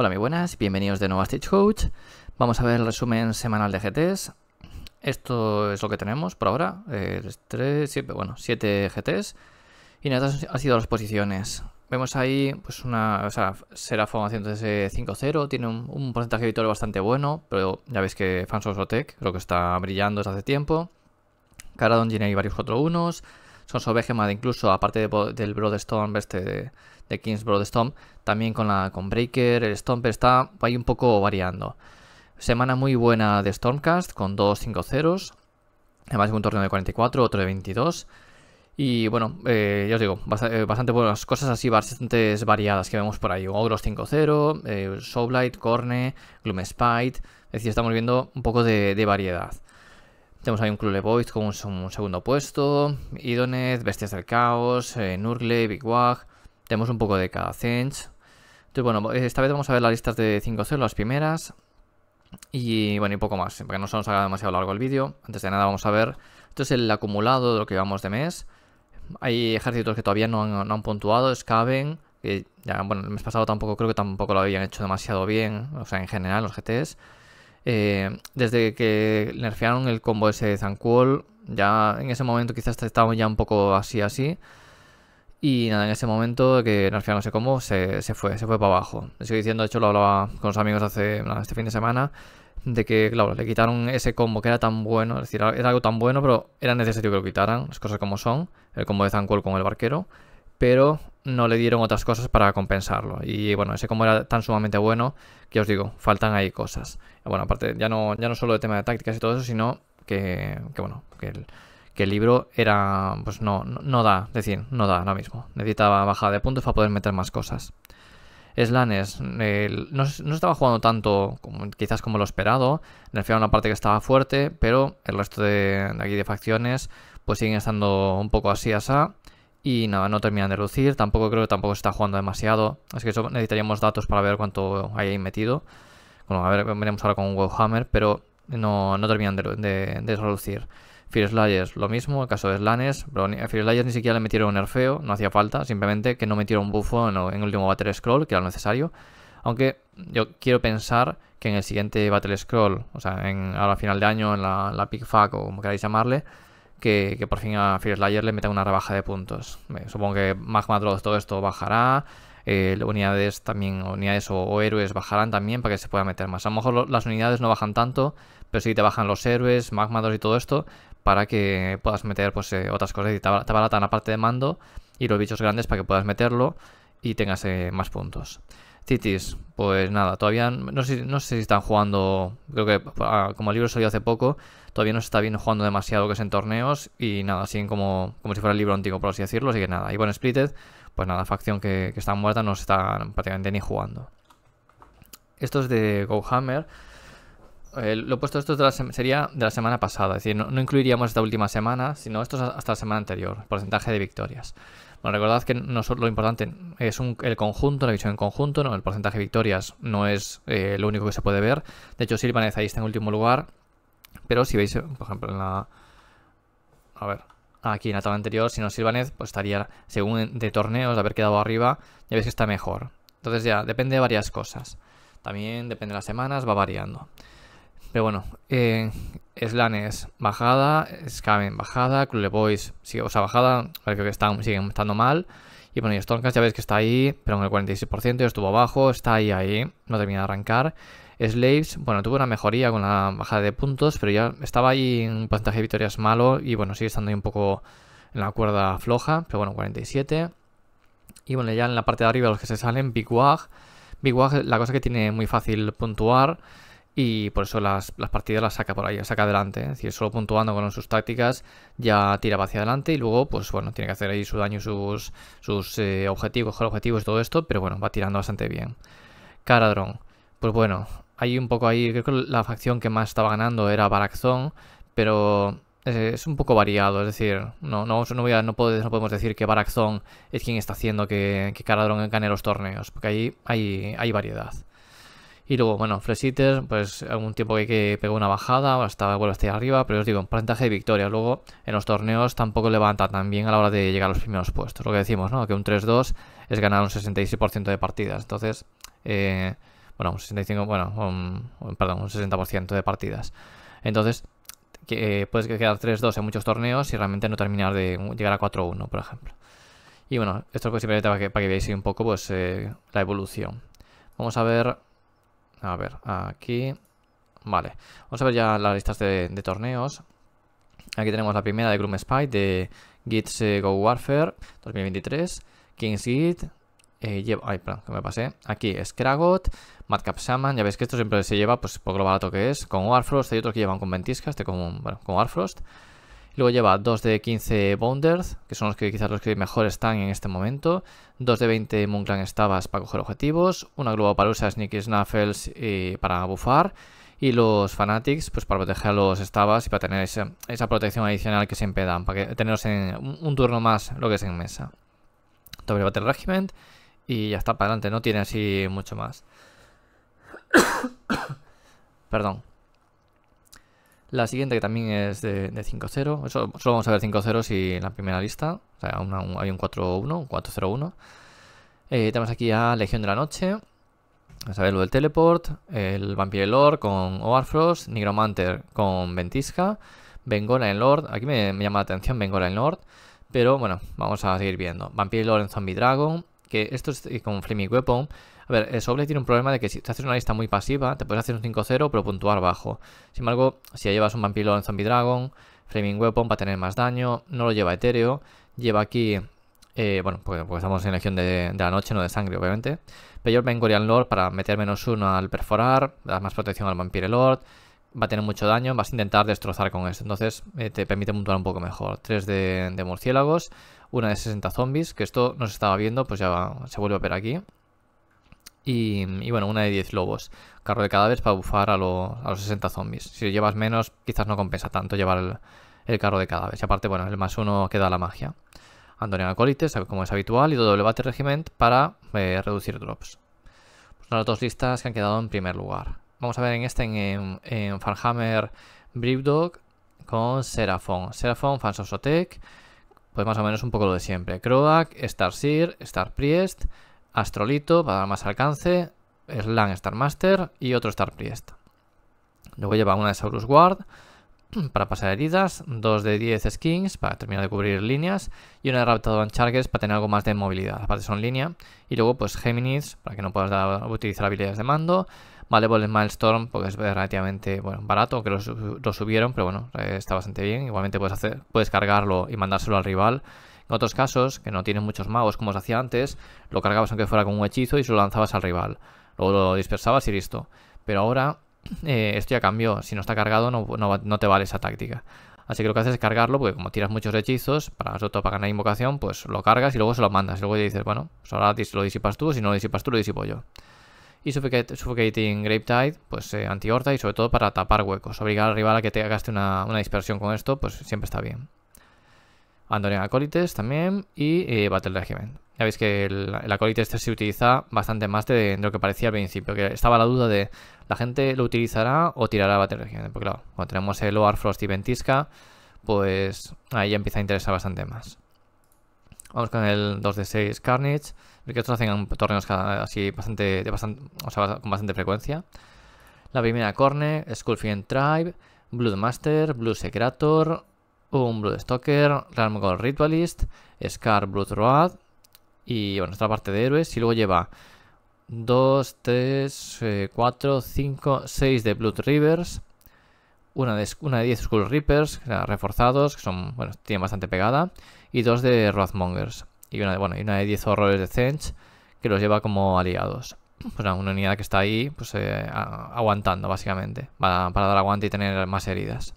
Hola, muy buenas, y bienvenidos de nuevo a Stitch Coach. Vamos a ver el resumen semanal de GTs. Esto es lo que tenemos por ahora. 7 eh, GTs. Y nada, han sido las posiciones. Vemos ahí, pues una. O sea, Seraphon haciendo ese 5-0. Tiene un, porcentaje de victoria bastante bueno. Pero ya veis que of Otec, creo que está brillando desde hace tiempo. Caradon tiene ahí varios 4 1 son sobre Behemoth, incluso aparte del Broodstorm, este de, King's Broodstorm, también con, la, con Breaker, el Stomp está ahí un poco variando. Semana muy buena de Stormcast con 2 5 0 además un torneo de 44, otro de 22. Y bueno, eh, ya os digo, eh, bastante, buenas cosas así, bastante variadas que vemos por ahí. Ogros 5-0, eh, Soulite, Corne, Spite, Es decir, estamos viendo un poco de variedad. Tenemos ahí un Club Void con un, segundo puesto, Idonez, Bestias del Caos, eh, Nurgle, Big Wag. Tenemos un poco de cada Zench. Entonces, bueno, eh, esta vez vamos a ver las listas de 5-0, las primeras. Y bueno, y poco más, porque no se nos haga demasiado largo el vídeo. Antes de nada vamos a ver, esto es el acumulado de lo que llevamos de mes. Hay ejércitos que todavía no han, puntuado, Scaven, que bueno, el mes pasado tampoco creo que tampoco lo habían hecho demasiado bien, o sea, en general los GTs. Eh, desde que nerfearon el combo ese de Zankuol, ya en ese momento quizás estábamos ya un poco así, así. Y nada, en ese momento que nerfearon ese combo, se, se fue, se fue para abajo. Le sigo diciendo, de hecho lo hablaba con los amigos hace este fin de semana, de que, claro, le quitaron ese combo que era tan bueno, es decir, era algo tan bueno, pero era necesario que lo quitaran, las cosas como son, el combo de Zankuol con el barquero pero no le dieron otras cosas para compensarlo. Y bueno, ese como era tan sumamente bueno, que os digo, faltan ahí cosas. Bueno, aparte, ya no, ya no solo de tema de tácticas y todo eso, sino que, bueno, que el, libro era, pues no, no, da, es decir, no da ahora mismo. Necesitaba bajada de puntos para poder meter más cosas. Slanes no, no, estaba jugando tanto como, quizás como lo esperado, nerfearon una parte que estaba fuerte, pero el resto de, de aquí de facciones pues siguen estando un poco así asá y nada, no terminan de reducir, tampoco creo que tampoco se está jugando demasiado, así que eso necesitaríamos datos para ver cuánto hay ahí metido. Bueno, a ver, veremos ahora con un Webhammer, pero no, terminan de, de, Fear Slayers, lo mismo, el caso de Slanes, ni, Fear Slayers ni siquiera le metieron un nerfeo, no hacía falta, simplemente que no metieron un buffo en, el último Battle Scroll, que era lo necesario. Aunque yo quiero pensar que en el siguiente Battle Scroll, o sea, en, a final de año, en la, la o como queráis llamarle, que, por fin a Fear Slayer le meta una rebaja de puntos. Supongo que Magma todo esto bajará. Eh, unidades también, unidades o, héroes bajarán también para que se pueda meter más. A lo mejor las unidades no bajan tanto, pero sí te bajan los héroes, Magma y todo esto para que puedas meter pues, eh, otras cosas y te abaratan la parte de mando y los bichos grandes para que puedas meterlo y tengas eh, más puntos. Titis, pues nada, todavía no sé, si están jugando, creo que ah, como el libro salió hace poco, todavía no se está bien jugando demasiado que es en torneos y nada, así como, como si fuera el libro antiguo, por así decirlo, así que nada. Y bueno Splitted, pues nada, facción que, está muerta no se está prácticamente ni jugando. Esto es de GoHammer. Eh, lo he puesto esto sería de la semana pasada, es decir, no, incluiríamos esta última semana, sino esto es hasta la semana anterior, porcentaje de victorias. Bueno, recordad que no, lo importante es el conjunto, la visión en conjunto, ¿no? el porcentaje de victorias no es eh, lo único que se puede ver. De hecho, Silvanes ahí está en último lugar, pero si veis, eh, por ejemplo, en la... A ver, aquí en la tabla anterior, si no Silvanez, pues estaría, según de torneos, de haber quedado arriba, ya veis que está mejor. Entonces ya, depende de varias cosas. También depende de las semanas, va variando. Pero bueno, eh, Slanes bajada, Skaven bajada, Clule Boys sigue, o sea, bajada, creo que están, siguen estando mal. Y bueno, y ya veis que está ahí, pero en el 46% estuvo abajo, está ahí, ahí, no termina de arrancar. Slaves, bueno, tuvo una mejoría con la bajada de puntos, pero ya estaba ahí en un porcentaje de victorias malo y bueno, sigue estando ahí un poco en la cuerda floja, pero bueno, 47. Y bueno, ya en la parte de arriba los que se salen, Big Wag. Big Wag, la cosa que tiene muy fácil puntuar y por eso las, partidas las saca por ahí, las saca adelante. ¿eh? Es decir, solo puntuando con sus tácticas ya tira hacia adelante y luego, pues bueno, tiene que hacer ahí su daño, sus, sus eh, objetivos, objetivos, todo esto, pero bueno, va tirando bastante bien. Caradron, pues bueno, hay un poco ahí, creo que la facción que más estaba ganando era Barakzón, pero es, un poco variado, es decir, no, no, no, voy a, no, puedo, podemos decir que Barakzón es quien está haciendo que, que Caradron gane los torneos, porque ahí hay, hay variedad. Y luego, bueno, Fresiter, pues algún tiempo que, que pegó una bajada, o vuelve hasta arriba, pero os digo, un porcentaje de victoria. Luego, en los torneos tampoco levanta tan bien a la hora de llegar a los primeros puestos. Lo que decimos, ¿no? Que un 3-2 es ganar un 66% de partidas. Entonces, eh, bueno, un 65, bueno, perdón, un 60% de partidas. Entonces, que, eh, puedes quedar 3-2 en muchos torneos y realmente no terminar de llegar a 4-1, por ejemplo. Y bueno, esto es simplemente para que, para veáis un poco pues, eh, la evolución. Vamos a ver, a ver, aquí, vale, vamos a ver ya las listas de, torneos. Aquí tenemos la primera de Groom Spy de Gits eh, Go Warfare 2023, King's Gate, eh, ay, perdón, que me pasé. Aquí, Scragot, Madcap Shaman. Ya veis que esto siempre se lleva, pues por lo barato que es. Con Warfrost, hay otros que llevan con Ventisca, este con, Warfrost. Luego lleva 2 de 15 Bounders, que son los que quizás los que mejor están en este momento. 2 de 20 Moonclan Stavas para coger objetivos. Una para usar Sneaky Snaffles Y para bufar. Y los Fanatics, pues para proteger a los Stabas y para tener esa, protección adicional que siempre dan, para teneros en un, turno más lo que es en mesa. Doble Battle Regiment y ya está para adelante, no tiene así mucho más. Perdón. La siguiente que también es de, 5-0, solo vamos a ver 5-0 si en la primera lista, o sea, hay un 4-1, un 4-0-1. Eh, tenemos aquí a Legión de la Noche, vamos a ver lo del Teleport, el Vampire Lord con Overfrost, Negromanter con Ventisca, Bengola en Lord, aquí me, llama la atención Bengola en Lord, pero bueno, vamos a seguir viendo. Vampire Lord en Zombie Dragon, que esto es eh, con Flaming Weapon. A ver, el eh, Soble tiene un problema de que si te haces una lista muy pasiva, te puedes hacer un 5-0 pero puntuar bajo. Sin embargo, si llevas un Vampiro en Zombie Dragon, Flaming Weapon va a tener más daño, no lo lleva etéreo, lleva aquí... Eh, bueno, pues, estamos en Legión de, de, la Noche, no de Sangre, obviamente. Pero yo Lord para meter menos uno al perforar, dar más protección al Vampire Lord, va a tener mucho daño, vas a intentar destrozar con esto. Entonces eh, te permite montar un poco mejor. 3 de, murciélagos, una de 60 zombies, que esto no se estaba viendo, pues ya se vuelve a ver aquí. Y, bueno, una de 10 lobos. Carro de cadáveres para bufar a, los 60 zombies. Si llevas menos, quizás no compensa tanto llevar el, carro de cadáveres. Y aparte, bueno, el más uno queda la magia. Antonio Acólites, como es habitual, y doble Battle Regiment para eh, reducir drops. son pues las dos listas que han quedado en primer lugar vamos a ver en este, en, en Farhammer Brewdog con Seraphon. Seraphon, Sotek, pues más o menos un poco lo de siempre. Croak, Star Priest, Astrolito para dar más alcance, Slan Star Master y otro Star Priest. Luego lleva una de Saurus Guard para pasar heridas, dos de 10 skins para terminar de cubrir líneas y una de Raptador Chargers para tener algo más de movilidad, aparte son línea. Y luego pues Gemini's para que no puedas utilizar habilidades de mando, vale el Milestorm, porque es relativamente bueno, barato, que lo, subieron, pero bueno, eh, está bastante bien. Igualmente puedes, hacer, puedes cargarlo y mandárselo al rival. En otros casos, que no tienen muchos magos como se hacía antes, lo cargabas aunque fuera con un hechizo y se lo lanzabas al rival. Luego lo dispersabas y listo. Pero ahora eh, esto ya cambió. Si no está cargado, no, te vale esa táctica. Así que lo que haces es cargarlo, porque como tiras muchos hechizos, para para ganar invocación, pues lo cargas y luego se lo mandas. Y luego ya dices, bueno, pues ahora lo disipas tú, si no lo disipas tú, lo disipo yo. Y Suffocating Grape Tide, pues eh, anti y sobre todo para tapar huecos. Obligar al rival a que te hagaste una, dispersión con esto, pues siempre está bien. Andorian Acolites también y eh, Battle Regiment. Ya veis que el, el este se utiliza bastante más de, lo que parecía al principio, que estaba la duda de la gente lo utilizará o tirará Battle Regiment. Porque claro, cuando tenemos el Loar Frost y Ventisca, pues ahí empieza a interesar bastante más. Vamos con el 2 de 6 Carnage, porque estos hacen torneos así bastante, con bastante frecuencia. La primera Corne, Skullfiend Tribe, Bloodmaster, Blue Secretor, un uhm, Blood Stalker, Realm Gold Ritualist, Scar Blood Road y bueno, esta parte de héroes. Y luego lleva 2, 3, 4, 5, 6 de Blood Rivers, una de, una de 10 Skull Reapers, reforzados, que son, bueno, tienen bastante pegada, y dos de Wrathmongers, y una, bueno, y de 10 Horrores de Zench, que los lleva como aliados. Pues una, unidad que está ahí, pues eh, aguantando, básicamente, para, dar aguante y tener más heridas.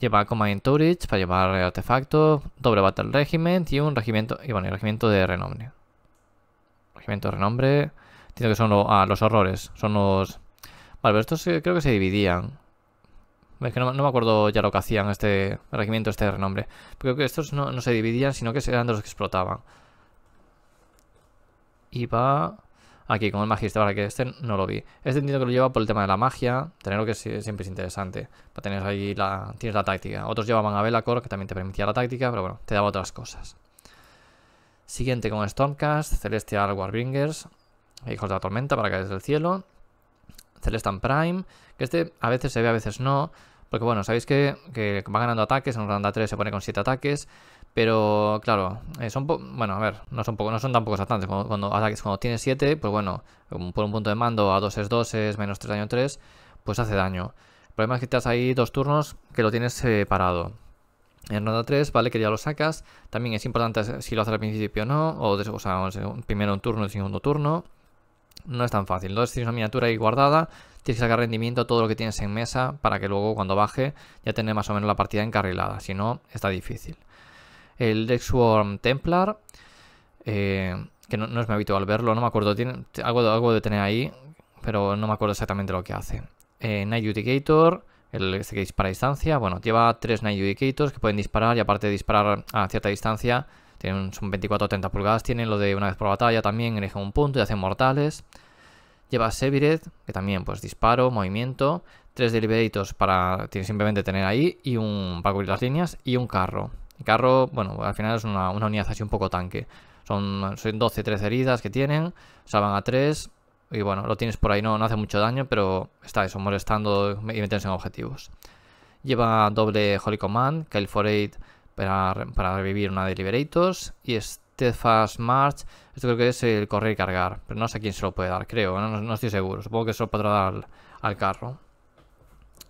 Lleva Command Tourage para llevar artefacto, doble Battle Regiment y un regimiento, y bueno, el regimiento de renombre. Regimiento de renombre, tiene que son los ah, los horrores, son los Vale, pero estos eh, creo que se dividían. Es que no, me acuerdo ya lo que hacían este regimiento, este renombre. Creo que estos no, se dividían, sino que eran de los que explotaban. Y va aquí con el magista, para que este no lo vi. Este entiendo que lo lleva por el tema de la magia, tenerlo que siempre es interesante. Para tener ahí la, tienes la táctica. Otros llevaban a Belacor, que también te permitía la táctica, pero bueno, te daba otras cosas. Siguiente con Stormcast, Celestial Warbringers, Hijos de la Tormenta para caer desde el cielo. Celestan Prime, que este a veces se ve, a veces no, porque bueno, sabéis que, va ganando ataques, en ronda 3 se pone con 7 ataques, pero claro, eh, son bueno, a ver, no son, poco, no son tan pocos ataques, cuando, ataques, cuando tienes 7, pues bueno, por un punto de mando a 2 es 2 es menos 3 daño 3, pues hace daño. El problema es que estás ahí dos turnos que lo tienes separado eh, parado. En ronda 3, vale, que ya lo sacas. También es importante si lo haces al principio o no, o, o sea, primero un turno y segundo turno no es tan fácil. Entonces tienes una miniatura ahí guardada, tienes que sacar rendimiento todo lo que tienes en mesa para que luego cuando baje ya tengas más o menos la partida encarrilada, si no está difícil. El Dexworm Templar, eh, que no, es mi habitual verlo, no me acuerdo, tiene algo, de tener ahí, pero no me acuerdo exactamente lo que hace. Eh, Night Judicator, el este que dispara a distancia, bueno, lleva tres Night Judicators que pueden disparar y aparte de disparar a cierta distancia son 24 30 pulgadas, tienen lo de una vez por batalla también, eligen un punto y hacen mortales. Lleva Sevired, que también pues disparo, movimiento, tres deliberators para simplemente tener ahí y un para cubrir las líneas y un carro. carro, bueno, al final es una, unidad así un poco tanque. Son, 12, 13 heridas que tienen, salvan a 3 y bueno, lo tienes por ahí, no, hace mucho daño, pero está eso, molestando y meterse en objetivos. Lleva doble Holy Command, Kyle para, revivir una de Liberators. Y steadfast March, esto creo que es el correr y cargar. Pero no sé a quién se lo puede dar, creo. No, estoy seguro. Supongo que solo lo podrá dar al, carro.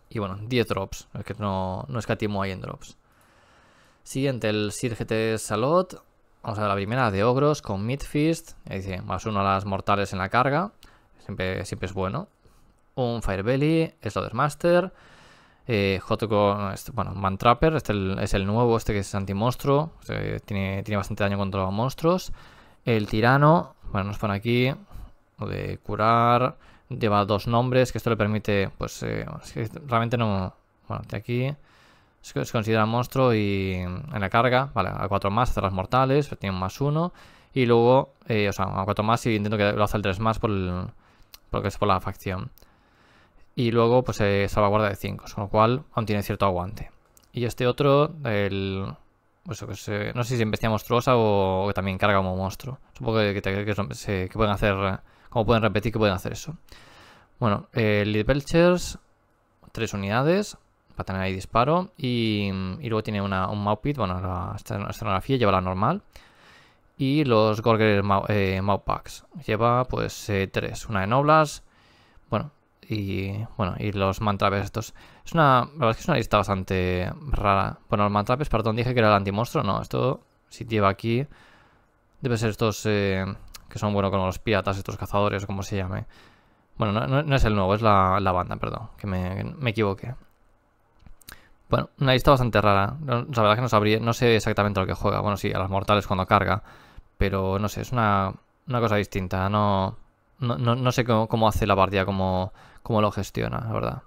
Y bueno, 10 drops. que no, no escatimo ahí en drops. Siguiente, el Sir GT Salot. Vamos a ver la primera de Ogros con Midfist. Ahí dice, más uno a las mortales en la carga. Siempre, siempre es bueno. Un Firebelly, slaughter Master eh, este, bueno, Mantrapper, este es el nuevo, este que es anti-monstruo, tiene, tiene, bastante daño contra monstruos. El tirano, bueno, nos pone aquí, Lo de curar, lleva dos nombres, que esto le permite, pues, eh, realmente no, bueno, de aquí se considera monstruo y en la carga, vale, a cuatro más cerras mortales, tiene más uno, y luego, eh, o sea, a cuatro más y intento que lo hace el 3 más por, es por la facción y luego pues eh, salvaguarda de 5, con lo cual aún tiene cierto aguante. Y este otro, el... Pues, no sé si es bestia monstruosa o, que también carga como monstruo. Supongo que, pueden hacer, como pueden repetir, que pueden hacer eso. Bueno, el Lead Belchers, 3 unidades para tener ahí disparo. Y, luego tiene una, un Maupit, bueno, la escenografía lleva la normal. Y los Gorger eh, Lleva pues 3, eh, una de Noblas. Bueno, y bueno, y los mantrapes estos. Es una, la verdad es que es una lista bastante rara. Bueno, los mantrapes, perdón, dije que era el antimonstruo, no, esto si lleva aquí debe ser estos eh, que son, bueno, como los piatas, estos cazadores, como se llame. Bueno, no, es el nuevo, es la, la banda, perdón, que me, me, equivoqué. Bueno, una lista bastante rara. La verdad es que no, sabría, no sé exactamente lo que juega. Bueno, sí, a los mortales cuando carga. Pero no sé, es una, una cosa distinta. No, no, sé cómo, hace la partida, cómo, cómo, lo gestiona, la verdad.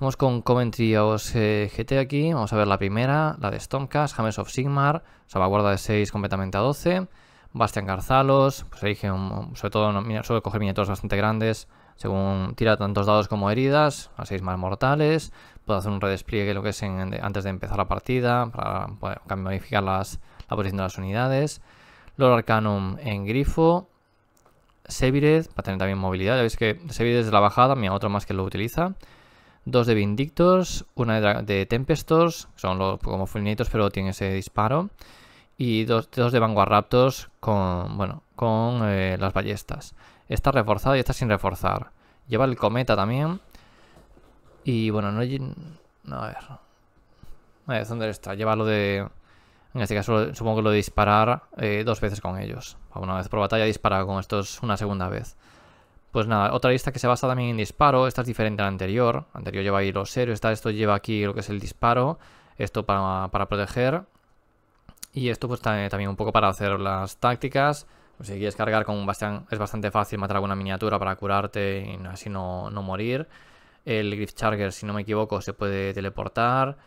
Vamos con Coventry os GT aquí. Vamos a ver la primera, la de stonkas James of Sigmar, salvaguarda de 6 completamente a 12. Bastian Garzalos, pues sobre todo suele coger miniaturas bastante grandes, según tira tantos dados como heridas, a 6 más mortales, puede hacer un redespliegue lo que antes de empezar la partida, para poder modificar las, la posición de las unidades. Lord Arcanum en grifo, Sevired, para tener también movilidad. Ya veis que Sevired es de la bajada, mira, otro más que lo utiliza. Dos de Vindictos, una de, Tempestos, son los, como fulminitos, pero tiene ese disparo. Y dos, de Vanguarraptos con, bueno, con eh, las ballestas. Está reforzada y está sin reforzar. Lleva el cometa también. Y bueno, no... no a ver. A ver, está? Lleva lo de en este caso supongo que lo de disparar eh, dos veces con ellos. Una vez por batalla dispara con estos una segunda vez. Pues nada, otra lista que se basa también en disparo. Esta es diferente a la anterior. La anterior lleva ahí los héroes, esta, esto lleva aquí lo que es el disparo. Esto para, proteger. Y esto pues también un poco para hacer las tácticas. Pues, si quieres cargar con un es bastante fácil matar alguna miniatura para curarte y así no, morir. El Griff Charger, si no me equivoco, se puede teleportar.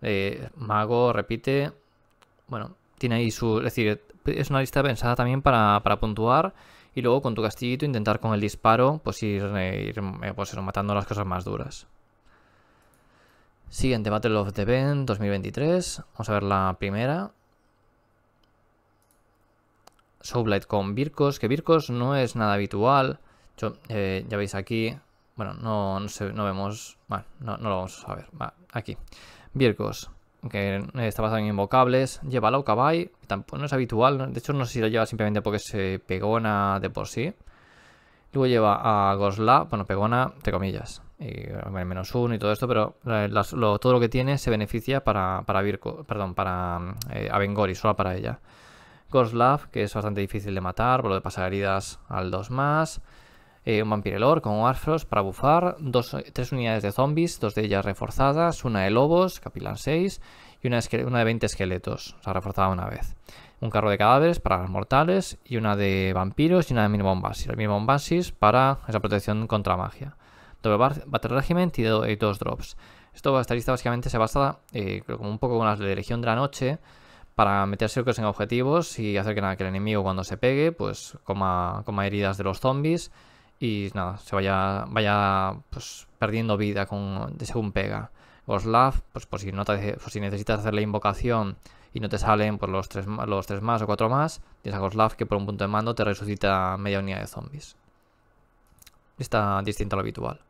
Eh, mago, repite. Bueno, tiene ahí su... Es decir, es una lista pensada también para, puntuar y luego con tu castillo intentar con el disparo pues ir, eh, pues matando las cosas más duras. Siguiente, Battle of the Bend 2023. Vamos a ver la primera. Soulblight con Virkos, que Virkos no es nada habitual. Eh, ya veis aquí, bueno, no, no, vemos, bueno, no, lo vamos a ver, aquí. Vircos, que eh, está basado en invocables. Lleva a Laukabai. tampoco no es habitual. De hecho, no sé si lo lleva simplemente porque se pegona de por sí. Luego lleva a Gosla, bueno, pegona, entre comillas. Y menos uno y todo esto, pero eh, todo lo que tiene se beneficia para, para perdón, para eh, Avengori, solo para ella. Goslav, que es bastante difícil de matar, por lo de pasar heridas al dos más. Eh, un un Vampirelor con Warfrost para bufar, dos, tres unidades de zombies, dos de ellas reforzadas, una de lobos, capilan 6, y una, de 20 esqueletos, o sea, reforzada una vez. Un carro de cadáveres para los mortales, y una de vampiros y una de minibombas y El para esa protección contra magia. Doble Battle Regiment y, dos drops. Esto, esta lista básicamente se basa eh, como un poco con las de Legión de la Noche, para meterse en objetivos y hacer que, nada, que el enemigo cuando se pegue, pues coma heridas de los zombies y nada, se vaya, vaya pues, perdiendo vida con, de según pega. Oslav, pues por si, no si necesitas hacer la invocación y no te salen pues, los, tres, los tres más o cuatro más, tienes a Goslav que por un punto de mando te resucita media unidad de zombies. Está distinto a lo habitual.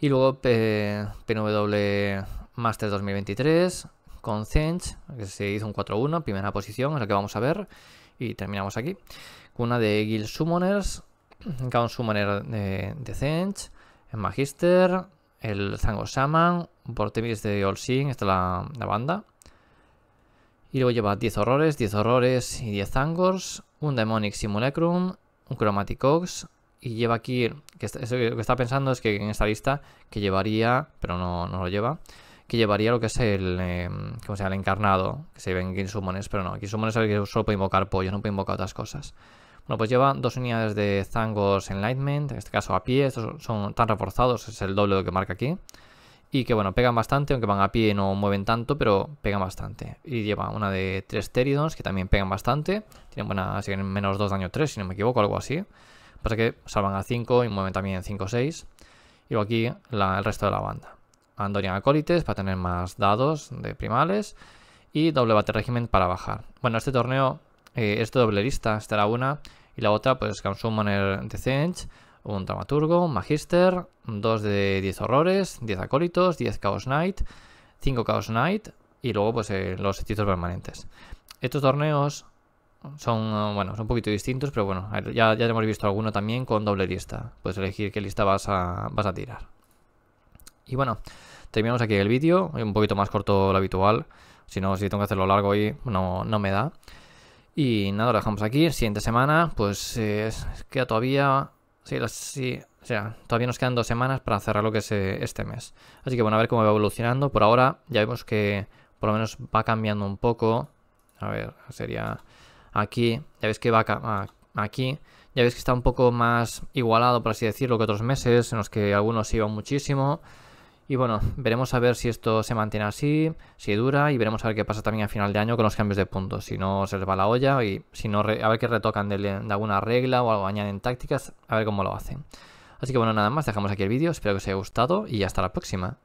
Y luego pw Master 2023 con Zench, que se hizo un 4-1, primera posición, es la que vamos a ver. Y terminamos aquí. con Una de Guild Summoners, Gaon Summoner de, de Zench, el Magister, el Zango Shaman, Vortemis de Olsin, esta es la, banda. Y luego lleva 10 horrores, 10 horrores y 10 Zangors, un Demonic Simulacrum, un Chromatic Ox. Y lleva aquí, que que está pensando es que en esta lista, que llevaría, pero no, lo lleva, que llevaría lo que es el, eh, ¿cómo se llama? el encarnado, que se ve en King Summoners, pero no, King Summoners es que solo puede invocar pollos, no puede invocar otras cosas. Bueno, pues lleva dos unidades de Zangos Enlightenment, en este caso a pie, son tan reforzados, es el doble de lo que marca aquí. Y que bueno, pegan bastante, aunque van a pie no mueven tanto, pero pegan bastante. Y lleva una de tres Teridons, que también pegan bastante. Tienen buena, menos 2 daño 3, si no me equivoco, algo así. Pasa que salvan a 5 y mueven también 5 o 6. Y luego aquí el resto de la banda. Andorian Acólites para tener más dados de primales. Y doble bate Regiment para bajar. Bueno, este torneo eh, es lista estará una y la otra pues que un de un dramaturgo, un magister, dos de 10 horrores, 10 acólitos, 10 Chaos Knight, 5 Chaos Knight y luego pues eh, los hechizos permanentes. Estos torneos son, bueno, son un poquito distintos, pero bueno, ya, ya hemos visto alguno también con doble lista. Puedes elegir qué lista vas a, vas a tirar. Y bueno, terminamos aquí el vídeo, un poquito más corto lo habitual, si no, si tengo que hacerlo largo hoy no, no me da. Y nada, lo dejamos aquí. Siguiente semana, pues eh, queda todavía. Sí, sí, o sea, todavía nos quedan dos semanas para cerrar lo que es eh, este mes. Así que bueno, a ver cómo va evolucionando. Por ahora ya vemos que por lo menos va cambiando un poco. A ver, sería aquí. Ya veis que va aquí. Ya veis que está un poco más igualado, por así decirlo, que otros meses en los que algunos iban muchísimo. Y bueno, veremos a ver si esto se mantiene así, si dura, y veremos a ver qué pasa también a final de año con los cambios de puntos. Si no se les va la olla y si no, a ver qué retocan de, de alguna regla o algo, añaden tácticas, a ver cómo lo hacen. Así que bueno, nada más, dejamos aquí el vídeo, espero que os haya gustado y hasta la próxima.